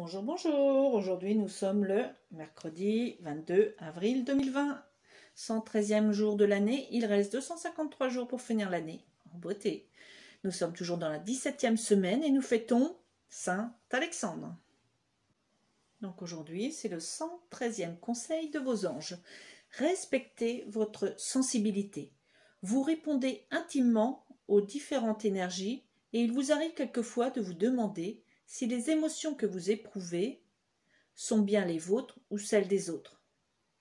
Bonjour, bonjour. Aujourd'hui, nous sommes le mercredi 22 avril 2020. 113e jour de l'année. Il reste 253 jours pour finir l'année. En beauté. Nous sommes toujours dans la 17e semaine et nous fêtons Saint Alexandre. Donc aujourd'hui, c'est le 113e conseil de vos anges. Respectez votre sensibilité. Vous répondez intimement aux différentes énergies et il vous arrive quelquefois de vous demander si les émotions que vous éprouvez sont bien les vôtres ou celles des autres.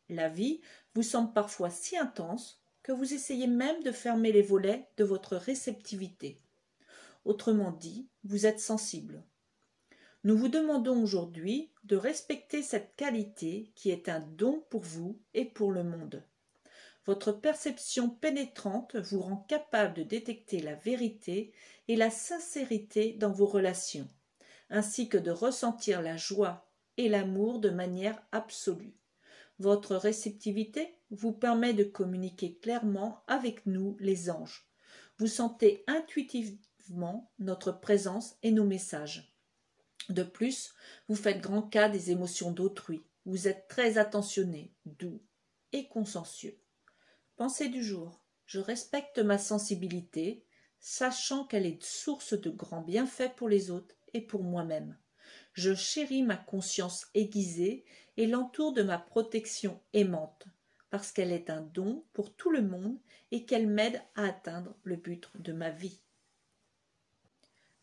La vie vous semble parfois si intense que vous essayez même de fermer les volets de votre réceptivité. Autrement dit, vous êtes sensible. Nous vous demandons aujourd'hui de respecter cette qualité qui est un don pour vous et pour le monde. Votre perception pénétrante vous rend capable de détecter la vérité et la sincérité dans vos relations ainsi que de ressentir la joie et l'amour de manière absolue. Votre réceptivité vous permet de communiquer clairement avec nous, les anges. Vous sentez intuitivement notre présence et nos messages. De plus, vous faites grand cas des émotions d'autrui. Vous êtes très attentionné, doux et consciencieux. Pensez du jour. Je respecte ma sensibilité, sachant qu'elle est source de grands bienfaits pour les autres et pour moi-même. Je chéris ma conscience aiguisée et l'entoure de ma protection aimante, parce qu'elle est un don pour tout le monde et qu'elle m'aide à atteindre le but de ma vie.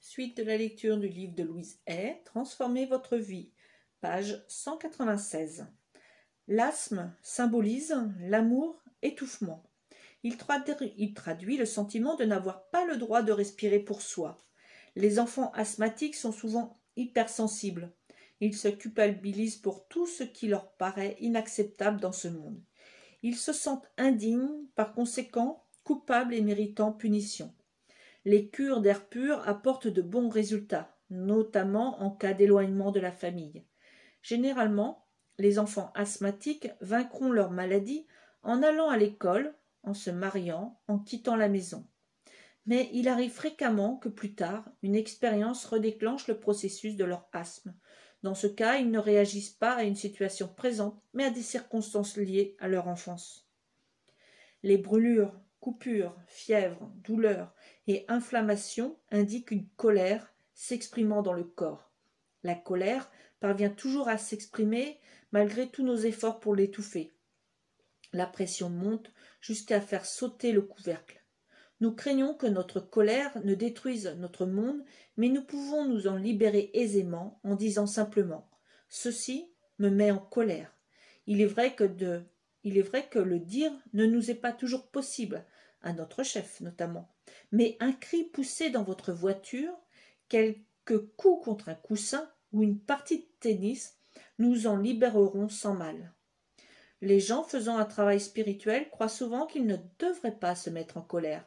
Suite de la lecture du livre de Louise Hay, Transformez votre vie, page 196. L'asthme symbolise l'amour étouffement il, traduit, le sentiment de n'avoir pas le droit de respirer pour soi. Les enfants asthmatiques sont souvent hypersensibles. Ils se culpabilisent pour tout ce qui leur paraît inacceptable dans ce monde. Ils se sentent indignes, par conséquent coupables et méritant punition. Les cures d'air pur apportent de bons résultats, notamment en cas d'éloignement de la famille. Généralement, les enfants asthmatiques vaincront leur maladie en allant à l'école, en se mariant, en quittant la maison. Mais il arrive fréquemment que plus tard, une expérience redéclenche le processus de leur asthme. Dans ce cas, ils ne réagissent pas à une situation présente, mais à des circonstances liées à leur enfance. Les brûlures, coupures, fièvres, douleurs et inflammations indiquent une colère s'exprimant dans le corps. La colère parvient toujours à s'exprimer malgré tous nos efforts pour l'étouffer. La pression monte, jusqu'à faire sauter le couvercle. Nous craignons que notre colère ne détruise notre monde, mais nous pouvons nous en libérer aisément en disant simplement Ceci me met en colère. Il est vrai que de il est vrai que le dire ne nous est pas toujours possible, à notre chef notamment. Mais un cri poussé dans votre voiture, quelques coups contre un coussin ou une partie de tennis, nous en libérerons sans mal. Les gens faisant un travail spirituel croient souvent qu'ils ne devraient pas se mettre en colère.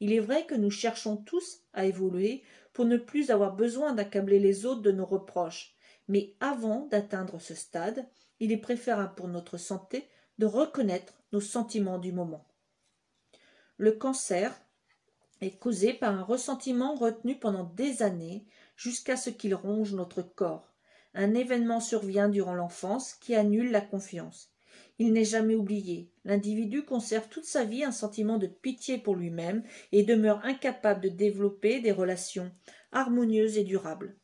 Il est vrai que nous cherchons tous à évoluer pour ne plus avoir besoin d'accabler les autres de nos reproches. Mais avant d'atteindre ce stade, il est préférable pour notre santé de reconnaître nos sentiments du moment. Le cancer est causé par un ressentiment retenu pendant des années jusqu'à ce qu'il ronge notre corps. Un événement survient durant l'enfance qui annule la confiance il n'est jamais oublié. L'individu conserve toute sa vie un sentiment de pitié pour lui-même et demeure incapable de développer des relations harmonieuses et durables.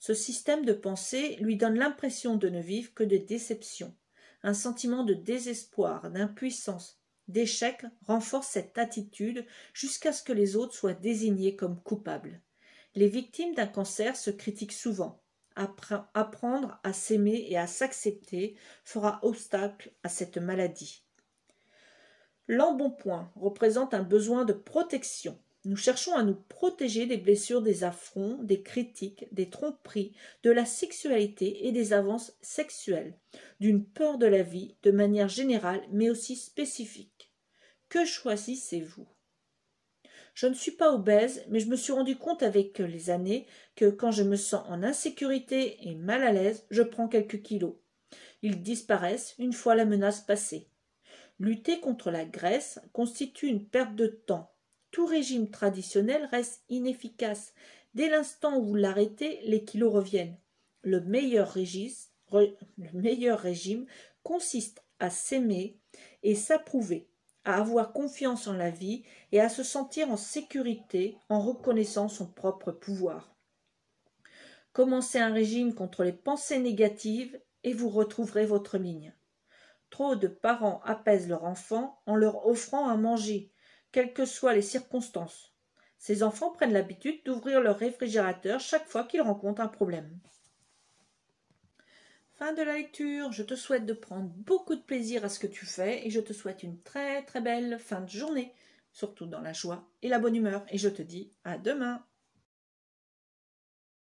Ce système de pensée lui donne l'impression de ne vivre que de déceptions. Un sentiment de désespoir, d'impuissance, d'échec renforce cette attitude jusqu'à ce que les autres soient désignés comme coupables. Les victimes d'un cancer se critiquent souvent apprendre à s'aimer et à s'accepter fera obstacle à cette maladie. L'embonpoint représente un besoin de protection. Nous cherchons à nous protéger des blessures, des affronts, des critiques, des tromperies, de la sexualité et des avances sexuelles, d'une peur de la vie de manière générale mais aussi spécifique. Que choisissez-vous je ne suis pas obèse, mais je me suis rendu compte avec les années que quand je me sens en insécurité et mal à l'aise, je prends quelques kilos. Ils disparaissent une fois la menace passée. Lutter contre la graisse constitue une perte de temps. Tout régime traditionnel reste inefficace. Dès l'instant où vous l'arrêtez, les kilos reviennent. Le meilleur, le meilleur régime consiste à s'aimer et s'approuver à avoir confiance en la vie et à se sentir en sécurité en reconnaissant son propre pouvoir. Commencez un régime contre les pensées négatives et vous retrouverez votre ligne. Trop de parents apaisent leur enfant en leur offrant à manger, quelles que soient les circonstances. Ces enfants prennent l'habitude d'ouvrir leur réfrigérateur chaque fois qu'ils rencontrent un problème. Fin de la lecture. Je te souhaite de prendre beaucoup de plaisir à ce que tu fais et je te souhaite une très très belle fin de journée, surtout dans la joie et la bonne humeur. Et je te dis à demain.